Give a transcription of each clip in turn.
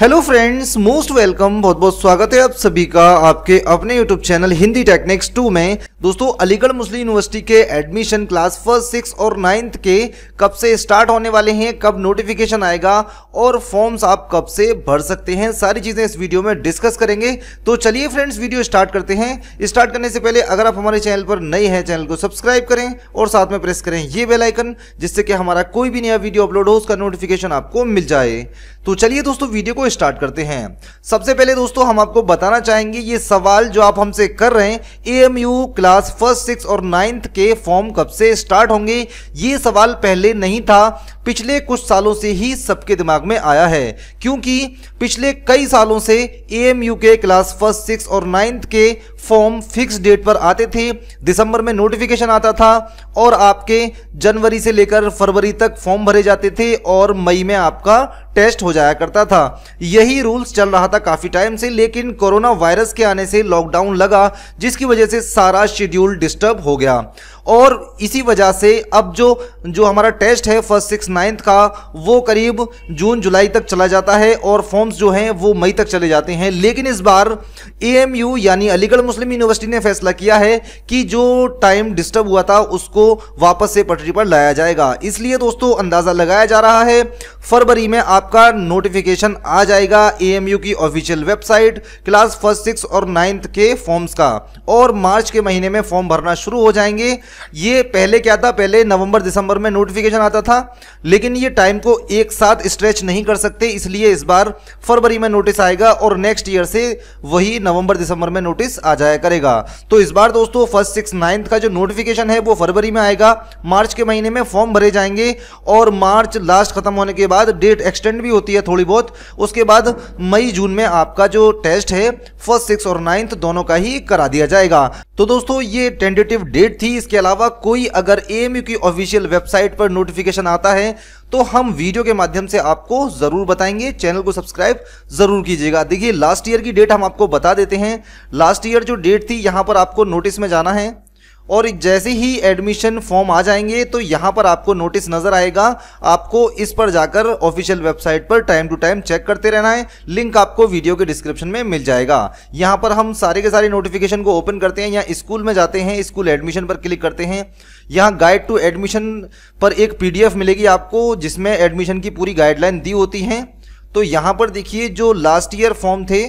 hello friends most welcome बहुत बहुत स्वागत है आप सभी का आपके अपने यूट्यूब चैनल हिंदी टेक्निक्स 2 में दोस्तों अलीगढ़ मुस्लिम यूनिवर्सिटी के एडमिशन क्लास फर्स्ट सिक्स और नाइन्थ के कब से स्टार्ट होने वाले हैं कब नोटिफिकेशन आएगा और फॉर्म्स आप कब से भर सकते हैं सारी चीज़ें इस वीडियो में डिस्कस करेंगे तो चलिए फ्रेंड्स वीडियो स्टार्ट करते हैं स्टार्ट करने से पहले अगर आप हमारे चैनल पर नए हैं चैनल को सब्सक्राइब करें और साथ में प्रेस करें ये बेलाइकन जिससे कि हमारा कोई भी नया वीडियो अपलोड हो उसका नोटिफिकेशन आपको मिल जाए तो चलिए दोस्तों वीडियो को स्टार्ट करते हैं सबसे पहले दोस्तों हम आपको बताना चाहेंगे ये सवाल जो आप हमसे कर रहे हैं एएमयू क्लास फर्स्ट सिक्स और नाइन्थ के फॉर्म कब से स्टार्ट होंगे ये सवाल पहले नहीं था पिछले कुछ सालों से ही सबके दिमाग में आया है क्योंकि पिछले कई सालों से एएमयू के क्लास फर्स्ट सिक्स और नाइन्थ के फॉर्म फिक्स डेट पर आते थे दिसंबर में नोटिफिकेशन आता था और आपके जनवरी से लेकर फरवरी तक फॉर्म भरे जाते थे और मई में आपका टेस्ट हो जाया करता था यही रूल्स चल रहा था काफ़ी टाइम से लेकिन कोरोना वायरस के आने से लॉकडाउन लगा जिसकी वजह से सारा शेड्यूल डिस्टर्ब हो गया और इसी वजह से अब जो जो हमारा टेस्ट है फर्स्ट सिक्स नाइन्थ का वो करीब जून जुलाई तक चला जाता है और फॉर्म्स जो हैं वो मई तक चले जाते हैं लेकिन इस बार ए यानी अलीगढ़ मुस्लिम यूनिवर्सिटी ने फैसला किया है कि जो टाइम डिस्टर्ब हुआ था उसको वापस से पटरी पर लाया जाएगा इसलिए दोस्तों अंदाज़ा लगाया जा रहा है फरवरी में आपका नोटिफिकेशन आ जाएगा एएमयू की official website class first six और नाइन्थ के फॉर्म्स का और मार्च के महीने में फॉर्म भरना शुरू हो जाएंगे ये पहले क्या था पहले नवंबर दिसंबर में नोटिफिकेशन आता था लेकिन ये टाइम को एक साथ स्ट्रेच नहीं कर सकते इसलिए इस बार फरवरी में नोटिस आएगा और नेक्स्ट ईयर से वही नवंबर दिसंबर में नोटिस आ जाया करेगा तो इस बार दोस्तों फर्स्ट सिक्स नाइन्थ का जो नोटिफिकेशन है वो फरवरी में आएगा मार्च के महीने में फॉर्म भरे जाएंगे और मार्च लास्ट खत्म होने के बाद डेट एक्सटेंड भी होती है थोड़ी बहुत उसके बाद मई जून में आपका जो टेस्ट है फर्स्ट सिक्स और नाइन्थ दोनों का ही करा दिया जाएगा तो दोस्तों ये टेंटेटिव डेट थी इसके अलावा कोई अगर एएमयू की ऑफिशियल वेबसाइट पर नोटिफिकेशन आता है तो हम वीडियो के माध्यम से आपको जरूर बताएंगे चैनल को सब्सक्राइब जरूर कीजिएगा देखिए लास्ट ईयर की डेट हम आपको बता देते हैं लास्ट ईयर जो डेट थी यहां पर आपको नोटिस में जाना है और जैसे ही एडमिशन फॉर्म आ जाएंगे तो यहाँ पर आपको नोटिस नज़र आएगा आपको इस पर जाकर ऑफिशियल वेबसाइट पर टाइम टू टाइम चेक करते रहना है लिंक आपको वीडियो के डिस्क्रिप्शन में मिल जाएगा यहाँ पर हम सारे के सारे नोटिफिकेशन को ओपन करते हैं यहाँ स्कूल में जाते हैं स्कूल एडमिशन पर क्लिक करते हैं यहाँ गाइड टू एडमिशन पर एक पी मिलेगी आपको जिसमें एडमिशन की पूरी गाइडलाइन दी होती हैं तो यहाँ पर देखिए जो लास्ट ईयर फॉर्म थे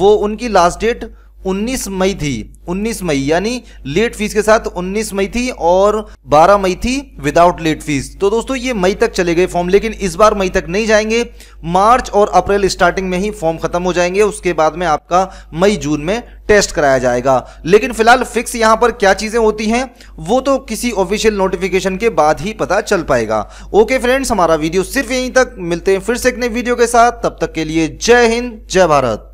वो उनकी लास्ट डेट 19 मई थी 19 मई यानी लेट फीस के साथ 19 मई थी और 12 मई थी विदाउट लेट फीस तो दोस्तों ये मई तक चले गए फॉर्म लेकिन इस बार मई तक नहीं जाएंगे मार्च और अप्रैल स्टार्टिंग में ही फॉर्म खत्म हो जाएंगे उसके बाद में आपका मई जून में टेस्ट कराया जाएगा लेकिन फिलहाल फिक्स यहां पर क्या चीजें होती हैं वो तो किसी ऑफिशियल नोटिफिकेशन के बाद ही पता चल पाएगा ओके फ्रेंड्स हमारा वीडियो सिर्फ यहीं तक मिलते हैं फिर से एक नए वीडियो के साथ तब तक के लिए जय हिंद जय भारत